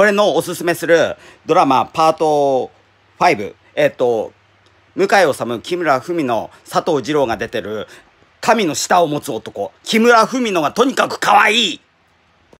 俺のおすすめするドラマパート5、えっと、向井治、木村文乃、佐藤二郎が出てる、神の舌を持つ男、木村文乃がとにかく可愛い